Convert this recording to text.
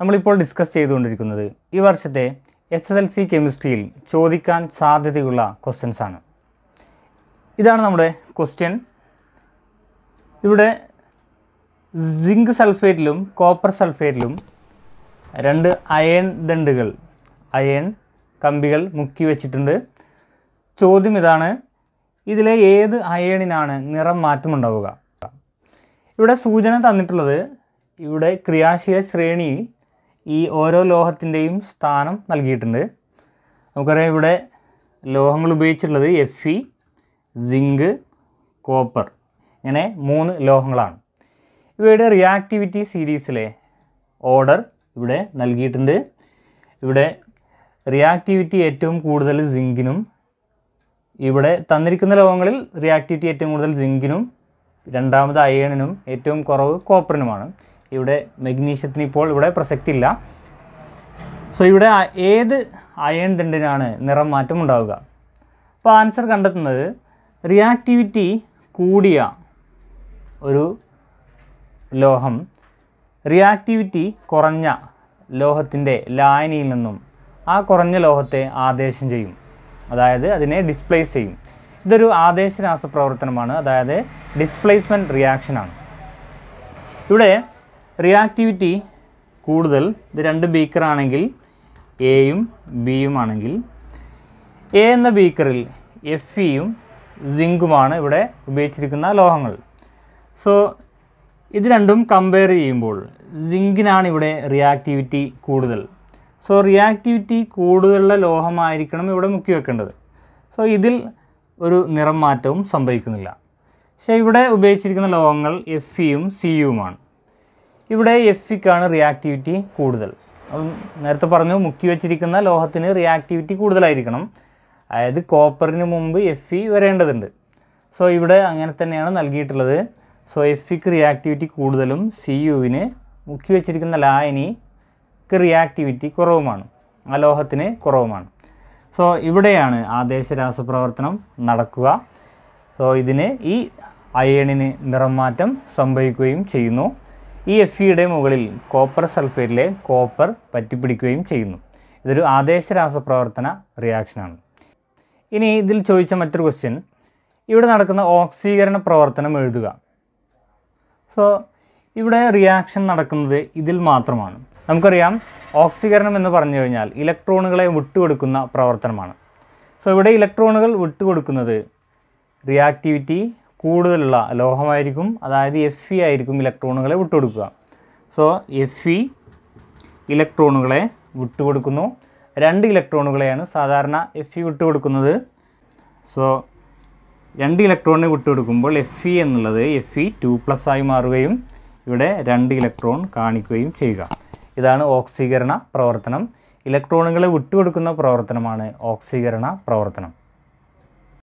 നമ്മളിപ്പോൾ ഡിസ്കസ് ചെയ്തുകൊണ്ടിരിക്കുന്നത് ഈ വർഷത്തെ എസ് എസ് എൽ സി കെമിസ്ട്രിയിൽ ചോദിക്കാൻ സാധ്യതയുള്ള ക്വസ്റ്റ്യൻസ് ആണ് ഇതാണ് നമ്മുടെ ക്വസ്റ്റ്യൻ ഇവിടെ സിങ്ക് സൾഫേറ്റിലും കോപ്പർ സൾഫേറ്റിലും രണ്ട് അയൺ ദണ്ടുകൾ അയൺ കമ്പികൾ മുക്കി വെച്ചിട്ടുണ്ട് ചോദ്യം ഇതാണ് ഇതിലെ ഏത് അയണിനാണ് നിറം മാറ്റമുണ്ടാവുക ഇവിടെ സൂചന തന്നിട്ടുള്ളത് ഇവിടെ ക്രിയാശീല ശ്രേണിയിൽ ഈ ഓരോ ലോഹത്തിൻ്റെയും സ്ഥാനം നൽകിയിട്ടുണ്ട് നമുക്കറിയാം ഇവിടെ ലോഹങ്ങൾ ഉപയോഗിച്ചിട്ടുള്ളത് എഫ് ഇ സിങ്ക് കോപ്പർ ഇങ്ങനെ മൂന്ന് ലോഹങ്ങളാണ് ഇവയുടെ റിയാക്ടിവിറ്റി സീരീസിലെ ഓർഡർ ഇവിടെ നൽകിയിട്ടുണ്ട് ഇവിടെ റിയാക്ടിവിറ്റി ഏറ്റവും കൂടുതൽ സിങ്കിനും ഇവിടെ തന്നിരിക്കുന്ന ലോഹങ്ങളിൽ റിയാക്ടിവിറ്റി ഏറ്റവും കൂടുതൽ സിങ്കിനും രണ്ടാമത് അയണിനും ഏറ്റവും കുറവ് കോപ്പറിനുമാണ് ഇവിടെ മെഗ്നീഷ്യത്തിന് ഇപ്പോൾ ഇവിടെ പ്രസക്തി ഇല്ല സോ ഇവിടെ ഏത് അയൺ ദണ്ടിനാണ് നിറം മാറ്റം ഉണ്ടാവുക അപ്പോൾ ആൻസർ കണ്ടെത്തുന്നത് റിയാക്ടിവിറ്റി കൂടിയ ഒരു ലോഹം റിയാക്ടിവിറ്റി കുറഞ്ഞ ലോഹത്തിൻ്റെ ലായനിയിൽ നിന്നും ആ കുറഞ്ഞ ലോഹത്തെ ആദേശം ചെയ്യും അതായത് അതിനെ ഡിസ്പ്ലേസ് ചെയ്യും ഇതൊരു ആദേശരാസപ്രവർത്തനമാണ് അതായത് ഡിസ്പ്ലേസ്മെൻറ്റ് റിയാക്ഷനാണ് ഇവിടെ റിയാക്ടിവിറ്റി കൂടുതൽ ഇത് രണ്ട് ബീക്കർ ആണെങ്കിൽ എയും ബിയും ആണെങ്കിൽ എ എന്ന ബീക്കറിൽ എഫ് ഇയും സിങ്കുമാണ് ഇവിടെ ഉപയോഗിച്ചിരിക്കുന്ന ലോഹങ്ങൾ സോ ഇത് രണ്ടും കമ്പയർ ചെയ്യുമ്പോൾ സിങ്കിനാണ് ഇവിടെ റിയാക്ടിവിറ്റി കൂടുതൽ സോ റിയാക്ടിവിറ്റി കൂടുതലുള്ള ലോഹമായിരിക്കണം ഇവിടെ മുക്കി വെക്കേണ്ടത് സോ ഇതിൽ ഒരു നിറം മാറ്റവും സംഭവിക്കുന്നില്ല പക്ഷേ ഇവിടെ ഉപയോഗിച്ചിരിക്കുന്ന ലോഹങ്ങൾ എഫ് ഇയും സിയുമാണ് ഇവിടെ എഫിക്കാണ് റിയാക്ടിവിറ്റി കൂടുതൽ നേരത്തെ പറഞ്ഞു മുക്കി വെച്ചിരിക്കുന്ന ലോഹത്തിന് റിയാക്ടിവിറ്റി കൂടുതലായിരിക്കണം അതായത് കോപ്പറിന് മുമ്പ് എഫ് ഇ വരേണ്ടതുണ്ട് സോ ഇവിടെ അങ്ങനെ തന്നെയാണ് നൽകിയിട്ടുള്ളത് സോ എഫിക്ക് റിയാക്ടിവിറ്റി കൂടുതലും സി യുവിന് മുക്കി വെച്ചിരിക്കുന്ന ലായനിക്ക് റിയാക്ടിവിറ്റി കുറവുമാണ് ആ ലോഹത്തിന് കുറവുമാണ് സോ ഇവിടെയാണ് ആദേശ രാസപ്രവർത്തനം നടക്കുക സോ ഇതിന് ഈ അയണിന് നിറം മാറ്റം സംഭവിക്കുകയും ചെയ്യുന്നു ഈ എഫ് ഇയുടെ മുകളിൽ കോപ്പർ സൾഫേറ്റിലെ കോപ്പർ പറ്റിപ്പിടിക്കുകയും ചെയ്യുന്നു ഇതൊരു ആദേശ രാസപ്രവർത്തന റിയാക്ഷനാണ് ഇനി ഇതിൽ ചോദിച്ച മറ്റൊരു ക്വസ്റ്റ്യൻ ഇവിടെ നടക്കുന്ന ഓക്സീകരണ പ്രവർത്തനം എഴുതുക സോ ഇവിടെ റിയാക്ഷൻ നടക്കുന്നത് ഇതിൽ മാത്രമാണ് നമുക്കറിയാം ഓക്സീകരണം എന്ന് പറഞ്ഞു കഴിഞ്ഞാൽ ഇലക്ട്രോണുകളെ വിട്ടുകൊടുക്കുന്ന പ്രവർത്തനമാണ് സോ ഇവിടെ ഇലക്ട്രോണുകൾ വിട്ടുകൊടുക്കുന്നത് റിയാക്ടിവിറ്റി കൂടുതലുള്ള ലോഹമായിരിക്കും അതായത് എഫ് ഇ ആയിരിക്കും ഇലക്ട്രോണുകളെ വിട്ടുകൊടുക്കുക സോ എഫ് ഇ ഇലക്ട്രോണുകളെ വിട്ടുകൊടുക്കുന്നു രണ്ട് ഇലക്ട്രോണുകളെയാണ് സാധാരണ എഫ് ഇ വിട്ടുകൊടുക്കുന്നത് സോ രണ്ട് ഇലക്ട്രോണിനെ വിട്ടുകൊടുക്കുമ്പോൾ എഫ് ഇ എന്നുള്ളത് എഫ് ഇ ടു പ്ലസ് ആയി മാറുകയും ഇവിടെ രണ്ട് ഇലക്ട്രോൺ കാണിക്കുകയും ചെയ്യുക ഇതാണ് ഓക്സീകരണ പ്രവർത്തനം ഇലക്ട്രോണുകളെ വിട്ടുകൊടുക്കുന്ന പ്രവർത്തനമാണ് ഓക്സീകരണ പ്രവർത്തനം